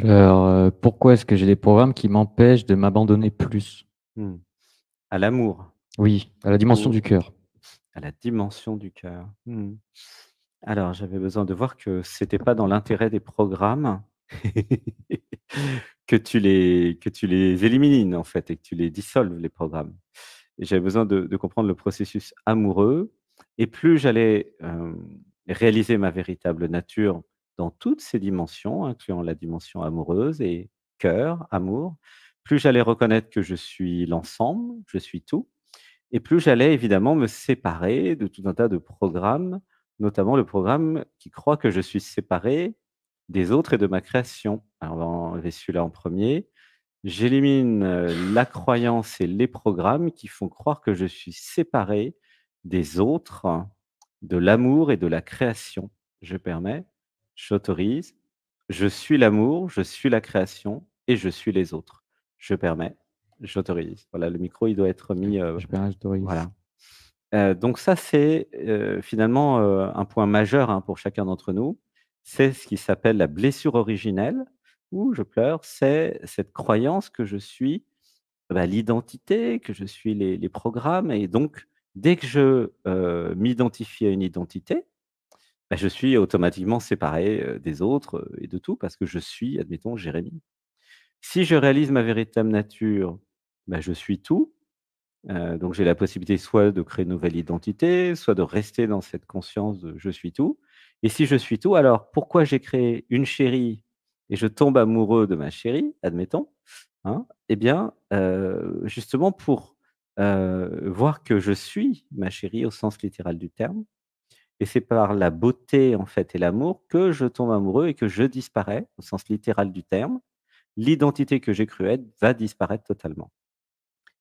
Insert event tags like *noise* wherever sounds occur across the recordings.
Alors, euh, pourquoi est-ce que j'ai des programmes qui m'empêchent de m'abandonner plus hmm. À l'amour. Oui, à la dimension du cœur. À la dimension du cœur. Hmm. Alors, j'avais besoin de voir que c'était pas dans l'intérêt des programmes *laughs* que tu les que tu les élimines en fait et que tu les dissolves les programmes. J'avais besoin de, comprendre le processus amoureux et plus j'allais euh, réaliser ma véritable nature dans toutes ces dimensions, incluant la dimension amoureuse et cœur, amour, plus j'allais reconnaître que je suis l'ensemble, je suis tout, et plus j'allais évidemment me séparer de tout un tas de programmes, notamment le programme qui croit que je suis séparé des autres et de ma création. Alors, on celui-là en premier. J'élimine euh, la croyance et les programmes qui font croire que je suis séparé des autres, de l'amour et de la création. Je permets. J'autorise, je suis l'amour, je suis la création et je suis les autres. Je permets, j'autorise. Voilà, le micro, il doit être mis. Euh, je permets, j'autorise. Voilà. Euh, donc ça, c'est euh, finalement un point majeur hein, pour chacun d'entre nous. C'est ce qui s'appelle la blessure originelle, où je pleure, c'est cette croyance que je suis bah, l'identité, que je suis les, les, programmes. Et donc, dès que je m'identifie à une identité, bah, je suis automatiquement séparé des autres et de tout parce que je suis, admettons, Jérémy. Si je réalise ma véritable nature, bah, je suis tout. donc j'ai la possibilité soit de créer une nouvelle identité, soit de rester dans cette conscience de je suis tout. Et si je suis tout, alors pourquoi j'ai créé une chérie et je tombe amoureux de ma chérie, admettons, hein, eh bien, justement pour voir que je suis ma chérie au sens littéral du terme, et c'est par la beauté, en fait, et l'amour que je tombe amoureux et que je disparais, au sens littéral du terme. L'identité que j'ai cru être va disparaître totalement.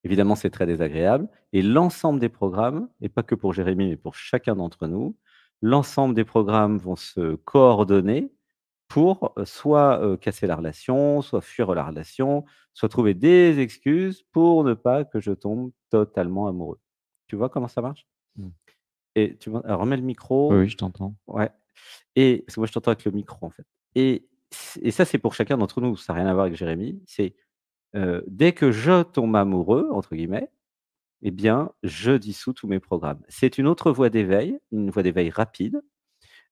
Évidemment, c'est très désagréable. Et l'ensemble des programmes, et pas que pour Jérémy, mais pour chacun d'entre nous, l'ensemble des programmes vont se coordonner pour euh, soit euh, casser la relation, soit fuir la relation, soit trouver des excuses pour ne pas que je tombe totalement amoureux. Tu vois comment ça marche mmh tu remets le micro. Oui, je t'entends. Ouais. Et parce que moi, je t'entends avec le micro, en fait. Et, ça, c'est pour chacun d'entre nous. Ça n'a rien à voir avec Jérémy. C'est euh, dès que je tombe amoureux, entre guillemets, eh bien, je dissous tous mes programmes. C'est une autre voie d'éveil, une voie d'éveil rapide,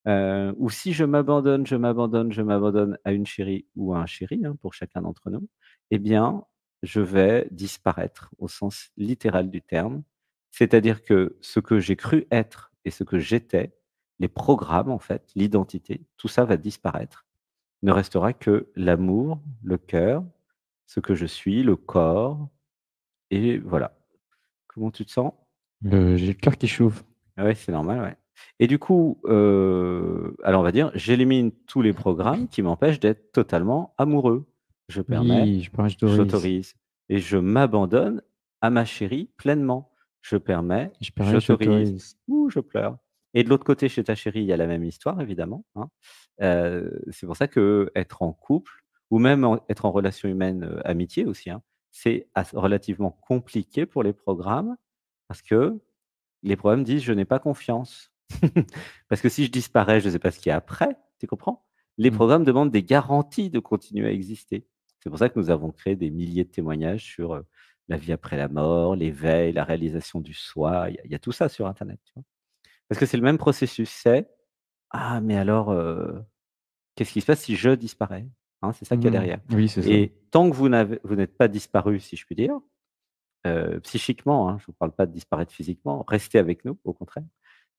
euh, où si je m'abandonne, je m'abandonne, je m'abandonne à une chérie ou à un chéri, hein, pour chacun d'entre nous, eh bien, je vais disparaître au sens littéral du terme. C'est-à-dire que ce que j'ai cru être et ce que j'étais, les programmes, en fait, l'identité, tout ça va disparaître. ne restera que l'amour, le cœur, ce que je suis, le corps. Et voilà. Comment tu te sens J'ai le cœur qui chauffe. Ah oui, c'est normal, Et du coup, euh, alors on va dire, j'élimine tous les programmes qui m'empêchent d'être totalement amoureux. Je permets, j'autorise. Et je m'abandonne à ma chérie pleinement je permets, je permets, ou je pleure. Et de l'autre côté, chez ta chérie, il y a la même histoire, évidemment. Hein. Euh, c'est pour ça que être en couple, ou même être en relation humaine, euh, amitié aussi, hein, c'est relativement compliqué pour les programmes, parce que les programmes disent je n'ai pas confiance. *laughs* parce que si je disparais, je ne sais pas ce qu'il y a après, tu comprends Les mmh. programmes demandent des garanties de continuer à exister. C'est pour ça que nous avons créé des milliers de témoignages sur euh, la vie après la mort, l'éveil, la réalisation du soi. Il y, a tout ça sur Internet. Parce que c'est le même processus. C'est ah, mais alors, euh, qu'est-ce qui se passe si je disparais hein?» C'est ça qu'il y a mmh. derrière. Oui, c'est ça. Et tant que vous, vous n'êtes pas disparu, si je puis dire, euh, psychiquement, hein, je ne vous parle pas de disparaître physiquement, restez avec nous, au contraire.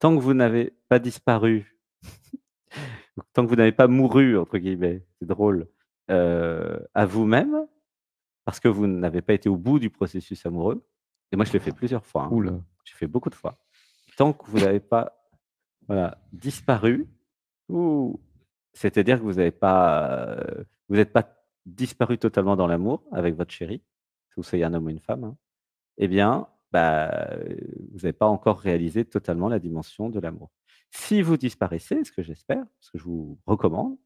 Tant que vous n'avez pas disparu, *laughs* tant que vous n'avez pas mouru, entre guillemets, c'est drôle, euh, à vous-même, parce que vous n'avez pas été au bout du processus amoureux. Et moi, je l'ai fait plusieurs fois. Hein. J'ai fait beaucoup de fois. Tant que vous n'avez pas disparu, c'est-à-dire que vous n'avez pas, vous n'êtes pas disparu totalement dans l'amour avec votre chéri, que vous soyez un homme ou une femme, hein, eh bien, bah, vous n'avez pas encore réalisé totalement la dimension de l'amour. Si vous disparaissez, ce que j'espère, ce que je vous recommande,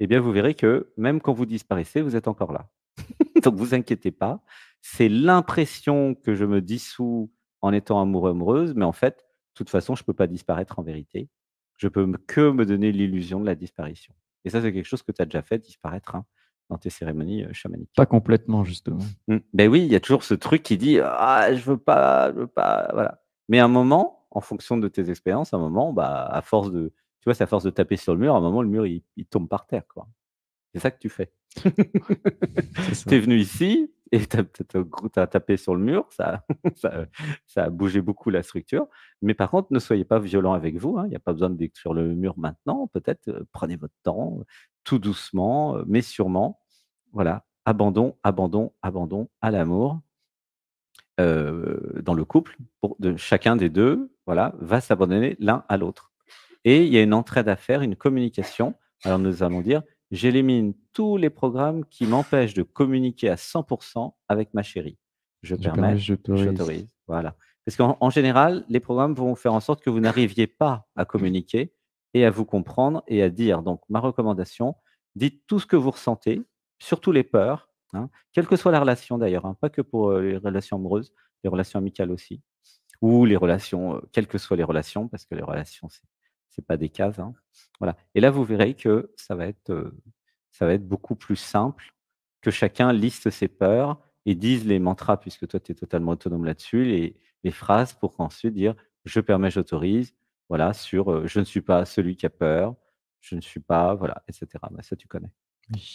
eh bien, vous verrez que même quand vous disparaissez, vous êtes encore là. *laughs* Donc vous inquiétez pas. C'est l'impression que je me dissous en étant amoureux amoureuse, mais en fait, de toute façon, je ne peux pas disparaître en vérité. Je peux que me donner l'illusion de la disparition. Et ça, c'est quelque chose que tu as déjà fait, disparaître hein, dans tes cérémonies euh, chamaniques. Pas complètement, justement. Mmh. Ben oui, il y a toujours ce truc qui dit Ah, je veux pas, je veux pas. Voilà. Mais à un moment, en fonction de tes expériences, à un moment, bah, à force de, tu vois, à force de taper sur le mur, à un moment, le mur, il tombe par terre. Quoi. C'est ça que tu fais. *laughs* tu es venu ici et tu as, as, as, tapé sur le mur, *laughs* ça, ça, a bougé beaucoup la structure. Mais par contre, ne soyez pas violent avec vous. Hein. Il n'y a pas besoin de sur le mur maintenant. Peut-être euh, prenez votre temps, tout doucement, euh, mais sûrement. Voilà, abandon, abandon, abandon à l'amour. Euh, dans le couple, de, chacun des deux, voilà, va s'abandonner l'un à l'autre. Et il y a une entraide à faire, une communication. Alors nous allons dire, j'élimine tous les programmes qui m'empêchent de communiquer à 100% avec ma chérie. Je, permets, j'autorise. Voilà. Parce qu'en général, les programmes vont faire en sorte que vous n'arriviez pas à communiquer et à vous comprendre et à dire. Donc, ma recommandation, dites tout ce que vous ressentez, surtout les peurs, hein, quelle que soit la relation d'ailleurs, hein, pas que pour euh, les relations amoureuses, les relations amicales aussi, ou les relations, euh, quelles que soient les relations, parce que les relations, c'est pas des cases. Hein. Voilà. Et là, vous verrez que ça va être, ça va être beaucoup plus simple que chacun liste ses peurs et dise les mantras, puisque toi, tu es totalement autonome là-dessus, les, phrases pour ensuite dire je permets, j'autorise, voilà, sur je ne suis pas celui qui a peur, je ne suis pas, voilà, etc. Bah, ça, tu connais.